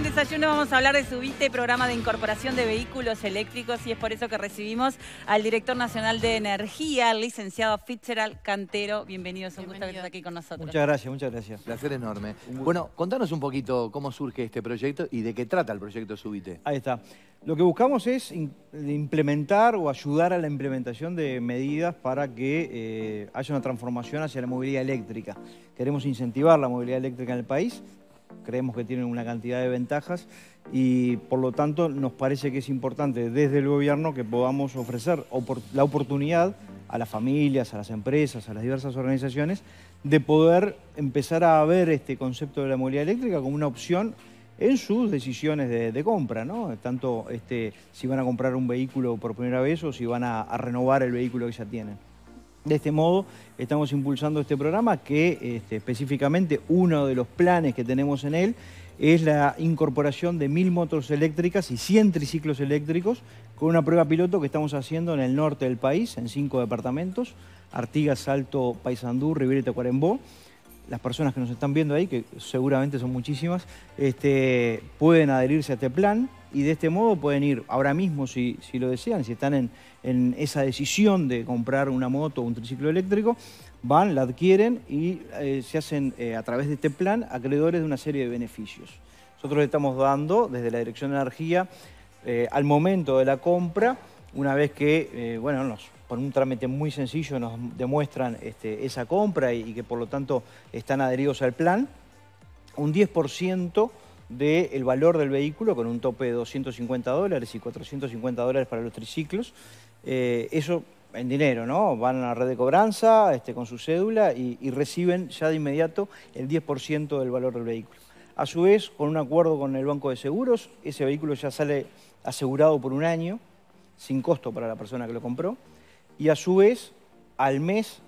en Desayuno vamos a hablar de Subite, programa de incorporación de vehículos eléctricos, y es por eso que recibimos al director nacional de energía, licenciado Fitzgerald Cantero. Bienvenidos, es un gusto que aquí con nosotros. Muchas gracias, muchas gracias. Placer enorme. Bueno, contanos un poquito cómo surge este proyecto y de qué trata el proyecto Subite. Ahí está. Lo que buscamos es implementar o ayudar a la implementación de medidas para que eh, haya una transformación hacia la movilidad eléctrica. Queremos incentivar la movilidad eléctrica en el país creemos que tienen una cantidad de ventajas y por lo tanto nos parece que es importante desde el gobierno que podamos ofrecer la oportunidad a las familias, a las empresas, a las diversas organizaciones, de poder empezar a ver este concepto de la movilidad eléctrica como una opción en sus decisiones de, compra, Tanto este, si van a comprar un vehículo por primera vez o si van a renovar el vehículo que ya tienen. De este modo, estamos impulsando este programa que este, específicamente uno de los planes que tenemos en él es la incorporación de mil motos eléctricas y 100 triciclos eléctricos con una prueba piloto que estamos haciendo en el norte del país, en cinco departamentos, Artigas, Salto, Paysandú, Riviera Cuarembó las personas que nos están viendo ahí, que seguramente son muchísimas, este, pueden adherirse a este plan y de este modo pueden ir ahora mismo, si, lo desean, si están en, esa decisión de comprar una moto o un triciclo eléctrico, van, la adquieren y eh, se hacen eh, a través de este plan acreedores de una serie de beneficios. Nosotros le estamos dando desde la Dirección de Energía eh, al momento de la compra una vez que, eh, bueno, nos, por un trámite muy sencillo nos demuestran este, esa compra y, que por lo tanto están adheridos al plan, un 10% del valor del vehículo con un tope de 250 dólares y 450 dólares para los triciclos. Eh, eso en dinero, ¿no? Van a la red de cobranza este, con su cédula y, y reciben ya de inmediato el 10% del valor del vehículo. A su vez, con un acuerdo con el Banco de Seguros, ese vehículo ya sale asegurado por un año, sin costo para la persona que lo compró, y a su vez, al mes,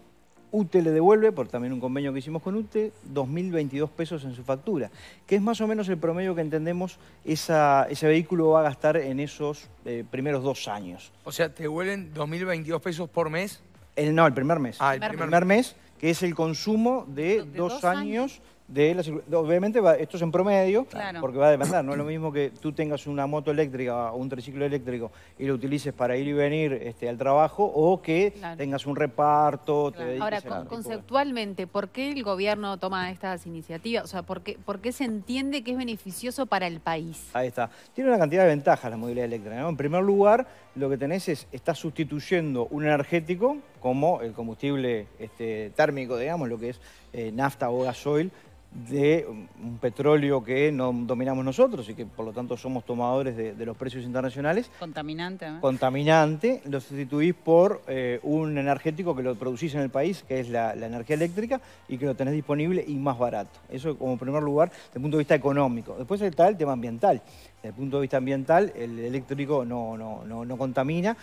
UTE le devuelve, por también un convenio que hicimos con UTE, 2.022 pesos en su factura, que es más o menos el promedio que entendemos ese vehículo va a gastar en esos eh, primeros dos años. O sea, ¿te devuelven 2.022 pesos por mes? El, no, el primer mes. Ah, el primer, primer mes. que es el consumo de, dos, años Obviamente esto es en promedio, porque va a depender. No es lo mismo que tú tengas una moto eléctrica o un triciclo eléctrico y lo utilices para ir y venir este, al trabajo o que tengas un reparto. Ahora, conceptualmente, ¿por qué el gobierno toma estas iniciativas? O sea, ¿por qué, qué, se entiende que es beneficioso para el país? Ahí está. Tiene una cantidad de ventajas la movilidad eléctrica. En primer lugar, lo que tenés es, estás sustituyendo un energético como el combustible este, térmico, digamos, lo que es eh, nafta o gasoil, de un petróleo que no dominamos nosotros y que por lo tanto somos tomadores de, los precios internacionales. Contaminante. Contaminante, lo sustituís por eh, un energético que lo producís en el país, que es la, energía eléctrica, y que lo tenés disponible y más barato. Eso como primer lugar, desde el punto de vista económico. Después está el tema ambiental. Desde el punto de vista ambiental, el eléctrico no, no, no contamina.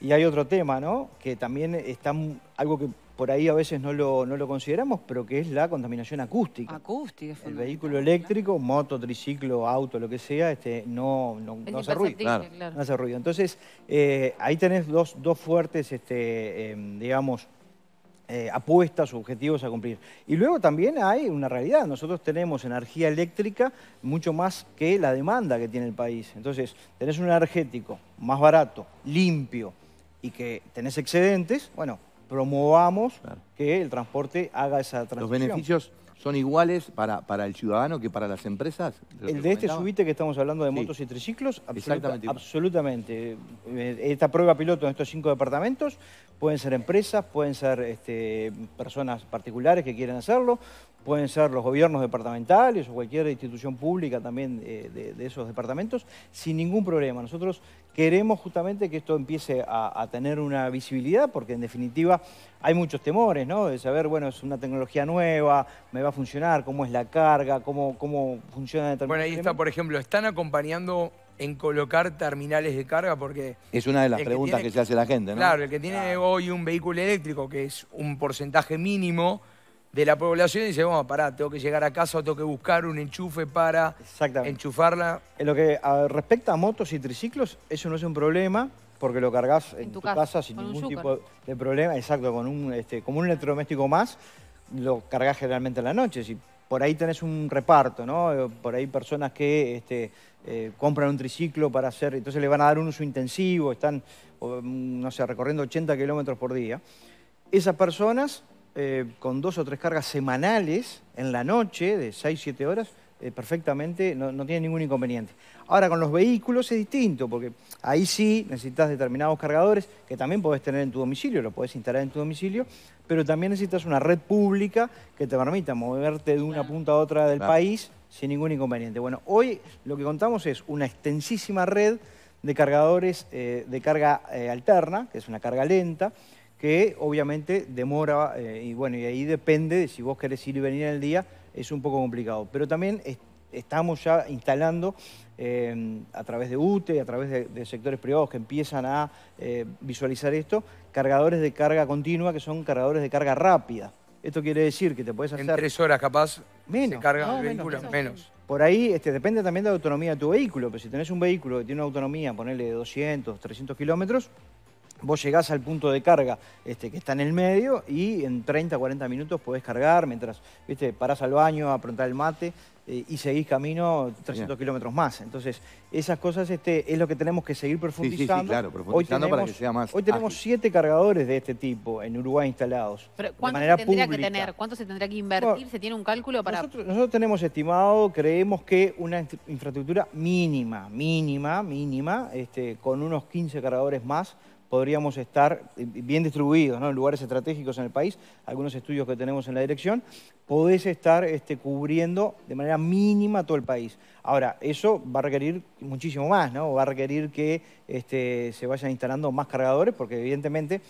Y hay otro tema, ¿no? Que también está algo que por ahí a veces no lo, no lo consideramos, pero que es la contaminación acústica. Acústica, El vehículo eléctrico, moto, triciclo, auto, lo que sea, este, no, no, hace ruido. Claro. No hace ruido. Entonces, eh, ahí tenés dos, dos fuertes, este, em, digamos, eh, apuestas, objetivos a cumplir. Y luego también hay una realidad, nosotros tenemos energía eléctrica mucho más que la demanda que tiene el país. Entonces, tenés un energético más barato, limpio y que tenés excedentes, bueno, promovamos que el transporte haga esa transición. ¿Los beneficios son iguales para, para el ciudadano que para las empresas? el de este subite que estamos hablando de motos y triciclos, absolutamente. Eh, esta prueba piloto en estos cinco departamentos pueden ser empresas, pueden ser este, personas particulares que quieren hacerlo, pueden ser los gobiernos departamentales o cualquier institución pública también eh, de, esos departamentos, sin ningún problema. Nosotros queremos justamente que esto empiece a, tener una visibilidad, porque en definitiva hay muchos temores, ¿no? De saber, bueno, es una tecnología nueva, me va a funcionar, cómo es la carga, cómo, cómo funciona determinado. Bueno, ahí está, por ejemplo, ¿están acompañando en colocar terminales de carga? Porque. Es una de las preguntas que, se hace la gente, ¿no? Claro, el que tiene hoy un vehículo eléctrico, que es un porcentaje mínimo de la población y dice, vamos, pará, tengo que llegar a casa tengo que buscar un enchufe para enchufarla. En lo que respecta a motos y triciclos, eso no es un problema porque lo cargas en, tu, casa, sin ningún tipo de problema. Exacto, con un, este, como un electrodoméstico más, lo cargas generalmente en la noche. Si por ahí tenés un reparto, ¿no? Eh, por ahí personas que este, eh, compran un triciclo para hacer, entonces le van a dar un uso intensivo, están, mm, no sé, recorriendo 80 kilómetros por día. Esas personas eh, con dos o tres cargas semanales en la noche de 6, 7 horas, eh, perfectamente, no, tiene ningún inconveniente. Ahora, con los vehículos es distinto, porque ahí sí necesitas determinados cargadores que también podés tener en tu domicilio, lo podés instalar en tu domicilio, pero también necesitas una red pública que te permita moverte de una punta a otra del país sin ningún inconveniente. Bueno, hoy lo que contamos es una extensísima red de cargadores eh, de carga alterna, que es una carga lenta, que obviamente demora, eh, y bueno, y ahí depende si vos querés ir y venir en el día, es un poco complicado. Pero también estamos ya instalando eh, a través de UTE, a través de, sectores privados que empiezan a eh, visualizar esto, cargadores de carga continua que son cargadores de carga rápida. Esto quiere decir que te puedes hacer... En tres horas capaz menos, se carga menos. Por ahí este, depende también de la autonomía de tu vehículo, pero si tenés un vehículo que tiene una autonomía, ponerle 200, 300 kilómetros, vos llegás al punto de carga este, que está en el medio y en 30, 40 minutos podés cargar mientras ¿viste? parás al baño a aprontar el mate eh, y seguís camino 300 kilómetros más. Entonces, esas cosas este, es lo que tenemos que seguir profundizando. Sí, sí, claro, profundizando tenemos, para que sea más Hoy tenemos siete cargadores de este tipo en Uruguay instalados. ¿cuánto se tendría que ¿Cuánto se tendría que invertir? ¿Se tiene un cálculo para...? Nosotros, nosotros tenemos estimado, creemos que una infraestructura mínima, mínima, mínima, este, con unos 15 cargadores más podríamos estar eh, bien distribuidos en lugares estratégicos en el país, algunos estudios que tenemos en la dirección, podés estar este, cubriendo de manera mínima todo el país. Ahora, eso va a requerir muchísimo más, ¿no? va a requerir que este, se vayan instalando más cargadores, porque evidentemente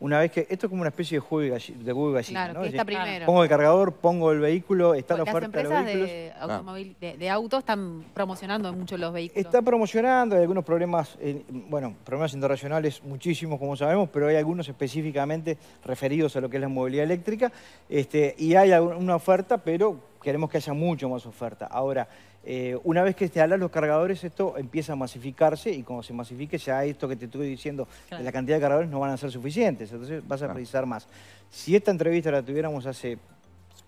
una vez que... Esto es como una especie de juego de gallina, Pongo el cargador, pongo el vehículo, está la oferta de De, automóvil, de, autos están promocionando mucho los vehículos. Está promocionando, hay algunos problemas, bueno, problemas internacionales muchísimos, como sabemos, pero hay algunos específicamente referidos a lo que es la movilidad eléctrica. Este, y hay una oferta, pero queremos que haya mucho más oferta. Ahora, eh, una vez que hablan los cargadores, esto empieza a masificarse y cuando se masifique ya esto que te estoy diciendo, la cantidad de cargadores no van a ser suficientes, entonces vas a precisar más. Si esta entrevista la tuviéramos hace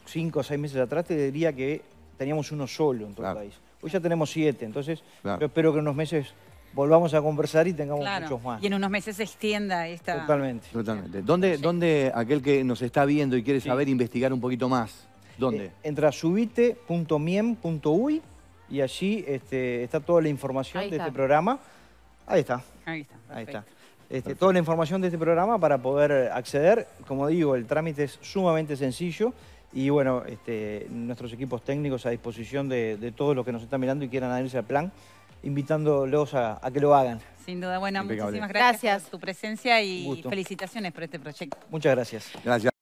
cinco o seis meses atrás, te diría que teníamos uno solo en todo el país. Hoy ya tenemos siete, entonces yo espero que en unos meses volvamos a conversar y tengamos muchos más. Y en unos meses se extienda esta... Totalmente. Totalmente. ¿Dónde, aquel que nos está viendo y quiere saber, investigar un poquito más? ¿Dónde? Eh, entra a subite.miem.uy y allí este, está toda la información de este programa. Ahí está. Ahí está. Ahí está. Este, toda la información de este programa para poder eh, acceder. Como digo, el trámite es sumamente sencillo y bueno, este, nuestros equipos técnicos a disposición de, todos los que nos están mirando y quieran adherirse al plan, invitándolos a, que lo hagan. Sin duda, bueno, muchísimas gracias, gracias, por tu presencia y felicitaciones por este proyecto. Muchas gracias. Gracias.